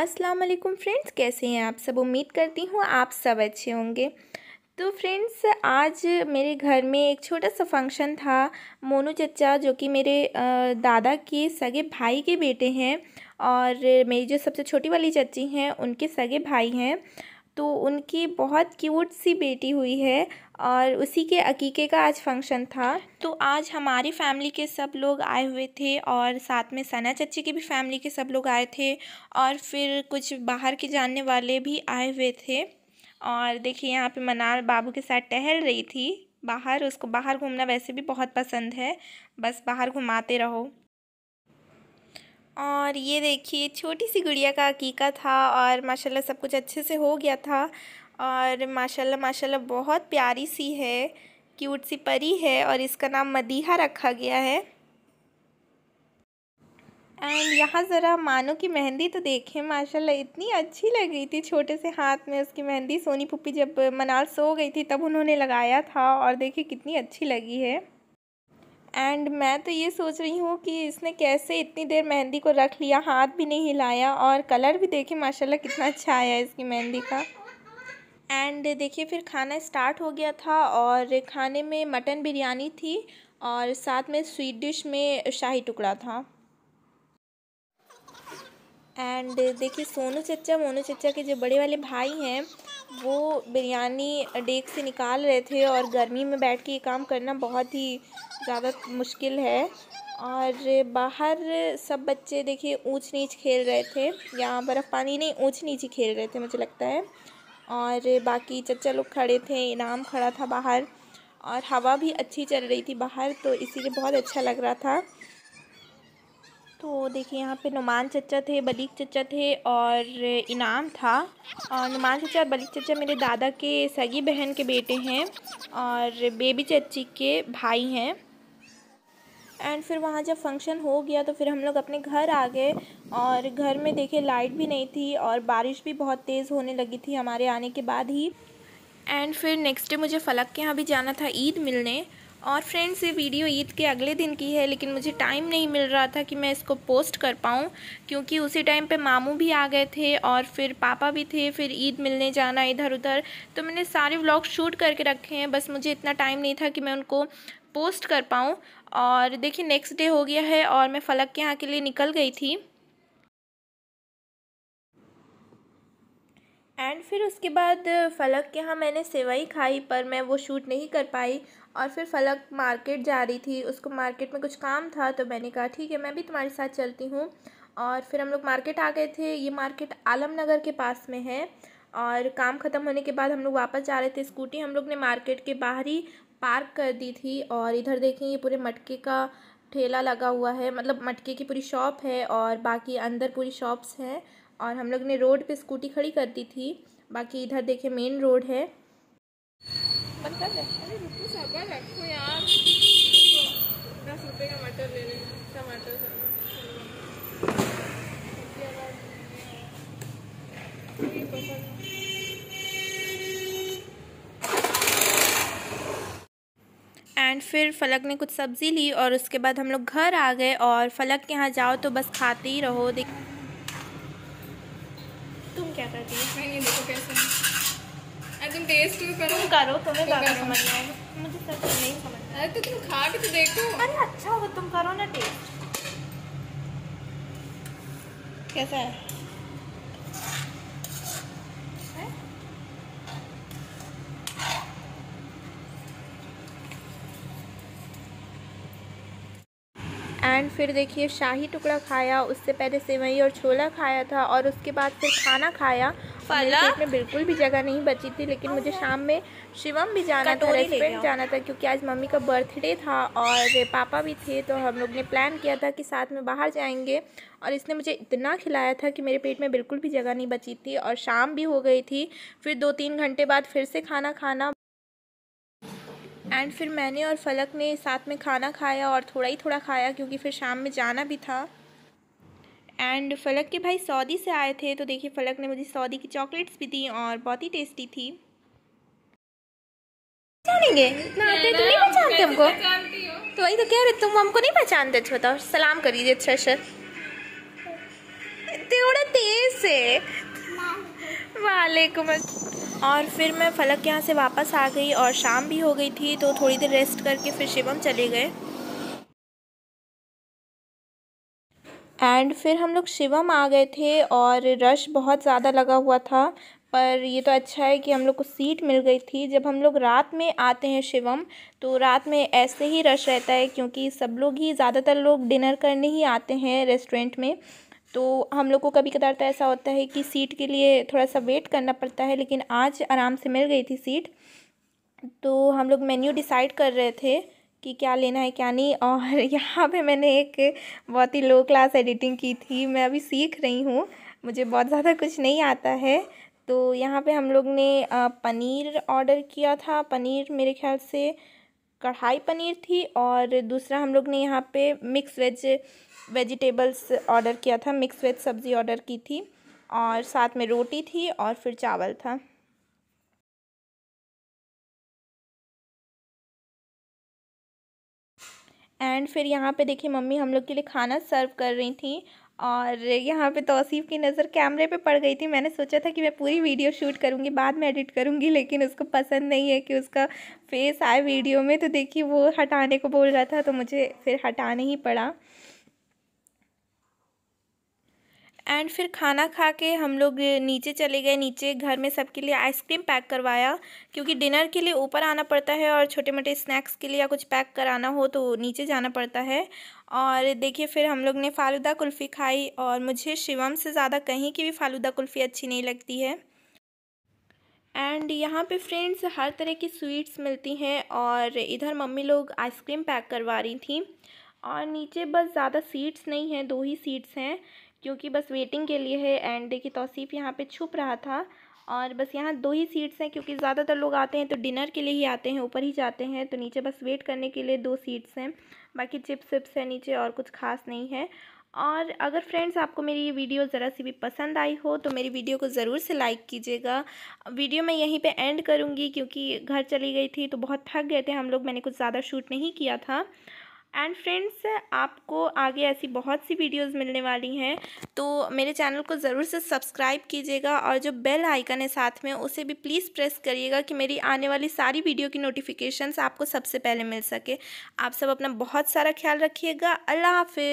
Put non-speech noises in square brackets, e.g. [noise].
अस्सलाम वालेकुम फ्रेंड्स कैसे हैं आप सब उम्मीद करती हूँ आप सब अच्छे होंगे तो फ्रेंड्स आज मेरे घर में एक छोटा सा फंक्शन था मोनू चचा जो कि मेरे दादा के सगे भाई के बेटे हैं और मेरी जो सबसे छोटी वाली चच्ची हैं उनके सगे भाई हैं तो उनकी बहुत क्यूट सी बेटी हुई है और उसी के अकीके का आज फंक्शन था तो आज हमारी फैमिली के सब लोग आए हुए थे और साथ में सना चच्ची की भी फैमिली के सब लोग आए थे और फिर कुछ बाहर के जानने वाले भी आए हुए थे और देखिए यहाँ पे मनाल बाबू के साथ टहल रही थी बाहर उसको बाहर घूमना वैसे भी बहुत पसंद है बस बाहर घुमाते रहो और ये देखिए छोटी सी गुड़िया का अकीका था और माशाल्लाह सब कुछ अच्छे से हो गया था और माशाल्लाह माशाल्लाह बहुत प्यारी सी है क्यूट सी परी है और इसका नाम मदीहा रखा गया है एंड यहाँ ज़रा मानो की मेहंदी तो देखें माशाल्लाह इतनी अच्छी लग रही थी छोटे से हाथ में उसकी मेहंदी सोनी पुप्पी जब मनाल सो गई थी तब उन्होंने लगाया था और देखिए कितनी अच्छी लगी है एंड मैं तो ये सोच रही हूँ कि इसने कैसे इतनी देर मेहंदी को रख लिया हाथ भी नहीं हिलाया और कलर भी देखे माशाल्लाह कितना अच्छा आया इसकी मेहंदी का एंड देखिए फिर खाना स्टार्ट हो गया था और खाने में मटन बिरयानी थी और साथ में स्वीट डिश में शाही टुकड़ा था एंड देखिए सोनू चचा मोनू चचा के जो बड़े वाले भाई हैं वो बिरयानी डेक से निकाल रहे थे और गर्मी में बैठ के ये काम करना बहुत ही ज़्यादा मुश्किल है और बाहर सब बच्चे देखिए ऊंच नीच खेल रहे थे यहाँ बर्फ़ पानी नहीं ऊंच नीच ही खेल रहे थे मुझे लगता है और बाकी चचा लोग खड़े थे इनाम खड़ा था बाहर और हवा भी अच्छी चल रही थी बाहर तो इसीलिए बहुत अच्छा लग रहा था तो देखिए यहाँ पे नुमान चचा थे बलीक चचा थे और इनाम था और नुमान चचा और बलीक चचा मेरे दादा के सगी बहन के बेटे हैं और बेबी चची के भाई हैं एंड फिर वहाँ जब फंक्शन हो गया तो फिर हम लोग अपने घर आ गए और घर में देखे लाइट भी नहीं थी और बारिश भी बहुत तेज़ होने लगी थी हमारे आने के बाद ही एंड फिर नेक्स्ट डे मुझे फ़लक के यहाँ भी जाना था ईद मिलने और फ्रेंड्स ये वीडियो ईद के अगले दिन की है लेकिन मुझे टाइम नहीं मिल रहा था कि मैं इसको पोस्ट कर पाऊँ क्योंकि उसी टाइम पे मामू भी आ गए थे और फिर पापा भी थे फिर ईद मिलने जाना इधर उधर तो मैंने सारे व्लॉग शूट करके रखे हैं बस मुझे इतना टाइम नहीं था कि मैं उनको पोस्ट कर पाऊँ और देखिए नेक्स्ट डे हो गया है और मैं फ़लक के यहाँ के लिए निकल गई थी एंड फिर उसके बाद फलक के यहाँ मैंने सेवई खाई पर मैं वो शूट नहीं कर पाई और फिर फलक मार्केट जा रही थी उसको मार्केट में कुछ काम था तो मैंने कहा ठीक है मैं भी तुम्हारे साथ चलती हूँ और फिर हम लोग मार्केट आ गए थे ये मार्केट आलम नगर के पास में है और काम ख़त्म होने के बाद हम लोग वापस जा रहे थे स्कूटी हम लोग ने मार्केट के बाहर ही पार्क कर दी थी और इधर देखें ये पूरे मटके का ठेला लगा हुआ है मतलब मटके की पूरी शॉप है और बाकी अंदर पूरी शॉप्स हैं और हम लोग ने रोड पे स्कूटी खड़ी कर दी थी बाकी इधर देखे मेन रोड है एंड अच्छा फिर फलक ने कुछ सब्ज़ी ली और उसके बाद हम लोग घर आ गए और फलक के यहाँ जाओ तो बस खाते ही रहो देख टेस्ट भी तो करो तुम करो तुम्हें समझ में आएगा मुझे सच में नहीं समझ अरे तो तुम खा के तो देखो अरे अच्छा हो तुम करो ना टेस्ट कैसा है एंड फिर देखिए शाही टुकड़ा खाया उससे पहले सेवई और छोला खाया था और उसके बाद फिर खाना खाया पेट में बिल्कुल भी जगह नहीं बची थी लेकिन मुझे शाम में शिवम भी जाना था रेस्टोरेंट जाना था क्योंकि आज मम्मी का बर्थडे था और पापा भी थे तो हम लोग ने प्लान किया था कि साथ में बाहर जाएंगे और इसने मुझे इतना खिलाया था कि मेरे पेट में बिल्कुल भी जगह नहीं बची थी और शाम भी हो गई थी फिर दो तीन घंटे बाद फिर से खाना खाना एंड फिर मैंने और फलक ने साथ में खाना खाया और थोड़ा ही थोड़ा खाया क्योंकि फिर शाम में जाना भी था एंड फलक के भाई सऊदी से आए थे तो देखिए फलक ने मुझे सऊदी की चॉकलेट्स भी दी और बहुत ही टेस्टी थी जानेंगे इतना तो नहीं पहचानते हमको तो वही तो कह रहे तुम हमको नहीं पहचानते बताओ सलाम कर दीजिए अच्छा थोड़ा तेज से वालेकुम और फिर मैं फलक के यहाँ से वापस आ गई और शाम भी हो गई थी तो थोड़ी देर रेस्ट करके फिर शिवम चले गए एंड फिर हम लोग शिवम आ गए थे और रश बहुत ज़्यादा लगा हुआ था पर ये तो अच्छा है कि हम लोग को सीट मिल गई थी जब हम लोग रात में आते हैं शिवम तो रात में ऐसे ही रश रहता है क्योंकि सब लोग ही ज़्यादातर लोग डिनर करने ही आते हैं रेस्टोरेंट में तो हम लोग को कभी कदार तो ऐसा होता है कि सीट के लिए थोड़ा सा वेट करना पड़ता है लेकिन आज आराम से मिल गई थी सीट तो हम लोग मेन्यू डिसाइड कर रहे थे कि क्या लेना है क्या नहीं और [laughs] यहाँ पे मैंने एक बहुत ही लो क्लास एडिटिंग की थी मैं अभी सीख रही हूँ मुझे बहुत ज़्यादा कुछ नहीं आता है तो यहाँ पे हम लोग ने पनीर ऑर्डर किया था पनीर मेरे ख्याल से कढ़ाई पनीर थी और दूसरा हम लोग ने यहाँ पे मिक्स वेज वेजिटेबल्स ऑर्डर किया था मिक्स वेज सब्ज़ी ऑर्डर की थी और साथ में रोटी थी और फिर चावल था एंड फिर यहाँ पे देखिए मम्मी हम लोग के लिए खाना सर्व कर रही थी और यहाँ पे तोसीफ़ की नज़र कैमरे पे पड़ गई थी मैंने सोचा था कि मैं पूरी वीडियो शूट करूँगी बाद में एडिट करूँगी लेकिन उसको पसंद नहीं है कि उसका फेस आए वीडियो में तो देखिए वो हटाने को बोल रहा था तो मुझे फिर हटाना ही पड़ा एंड फिर खाना खा के हम लोग नीचे चले गए नीचे घर में सबके लिए आइसक्रीम पैक करवाया क्योंकि डिनर के लिए ऊपर आना पड़ता है और छोटे मोटे स्नैक्स के लिए या कुछ पैक कराना हो तो नीचे जाना पड़ता है और देखिए फिर हम लोग ने फालूदा कुल्फ़ी खाई और मुझे शिवम से ज़्यादा कहीं की भी फालूदा कुल्फ़ी अच्छी नहीं लगती है एंड यहाँ पे फ्रेंड्स हर तरह की स्वीट्स मिलती हैं और इधर मम्मी लोग आइसक्रीम पैक करवा रही थी और नीचे बस ज़्यादा सीट्स नहीं हैं दो ही सीट्स हैं क्योंकि बस वेटिंग के लिए है एंड देखिए तोसीफ़ यहाँ पे छुप रहा था और बस यहाँ दो ही सीट्स हैं क्योंकि ज़्यादातर लोग आते हैं तो डिनर के लिए ही आते हैं ऊपर ही जाते हैं तो नीचे बस वेट करने के लिए दो सीट्स हैं बाकी चिप्स विप्स है नीचे और कुछ खास नहीं है और अगर फ्रेंड्स आपको मेरी ये वीडियो ज़रा सी भी पसंद आई हो तो मेरी वीडियो को ज़रूर से लाइक कीजिएगा वीडियो मैं यहीं पे एंड करूँगी क्योंकि घर चली गई थी तो बहुत थक गए थे हम लोग मैंने कुछ ज़्यादा शूट नहीं किया था एंड फ्रेंड्स आपको आगे ऐसी बहुत सी वीडियोस मिलने वाली हैं तो मेरे चैनल को ज़रूर से सब्सक्राइब कीजिएगा और जो बेल आइकन है साथ में उसे भी प्लीज़ प्रेस करिएगा कि मेरी आने वाली सारी वीडियो की नोटिफिकेशंस आपको सबसे पहले मिल सके आप सब अपना बहुत सारा ख्याल रखिएगा अल्लाह हाफि